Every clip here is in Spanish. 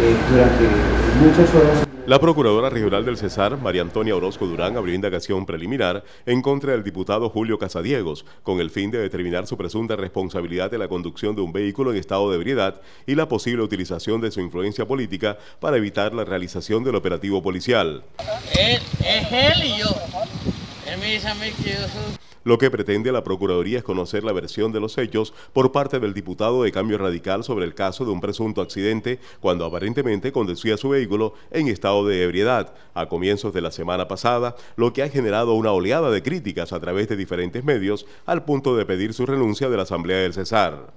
Eh, durante La Procuradora Regional del Cesar, María Antonia Orozco Durán, abrió indagación preliminar en contra del diputado Julio Casadiegos, con el fin de determinar su presunta responsabilidad de la conducción de un vehículo en estado de ebriedad y la posible utilización de su influencia política para evitar la realización del operativo policial. es lo que pretende la Procuraduría es conocer la versión de los hechos por parte del diputado de Cambio Radical sobre el caso de un presunto accidente cuando aparentemente conducía su vehículo en estado de ebriedad a comienzos de la semana pasada, lo que ha generado una oleada de críticas a través de diferentes medios al punto de pedir su renuncia de la Asamblea del Cesar.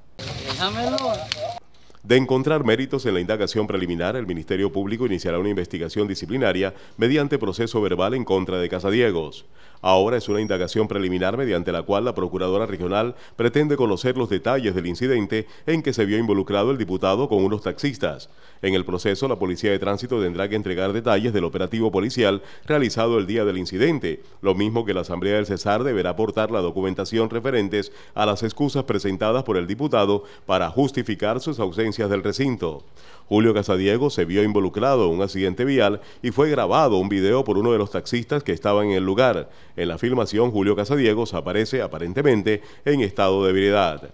De encontrar méritos en la indagación preliminar, el Ministerio Público iniciará una investigación disciplinaria mediante proceso verbal en contra de Casadiegos. Ahora es una indagación preliminar mediante la cual la Procuradora Regional pretende conocer los detalles del incidente en que se vio involucrado el diputado con unos taxistas. En el proceso, la Policía de Tránsito tendrá que entregar detalles del operativo policial realizado el día del incidente, lo mismo que la Asamblea del Cesar deberá aportar la documentación referentes a las excusas presentadas por el diputado para justificar sus ausencias del recinto. Julio Casadiego se vio involucrado en un accidente vial y fue grabado un video por uno de los taxistas que estaba en el lugar. En la filmación, Julio Casadiegos aparece aparentemente en estado de ebriedad.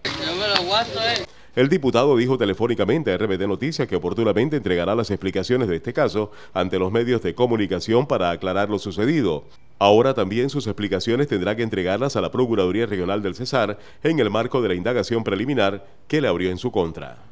El diputado dijo telefónicamente a RBD Noticias que oportunamente entregará las explicaciones de este caso ante los medios de comunicación para aclarar lo sucedido. Ahora también sus explicaciones tendrá que entregarlas a la Procuraduría Regional del Cesar en el marco de la indagación preliminar que le abrió en su contra.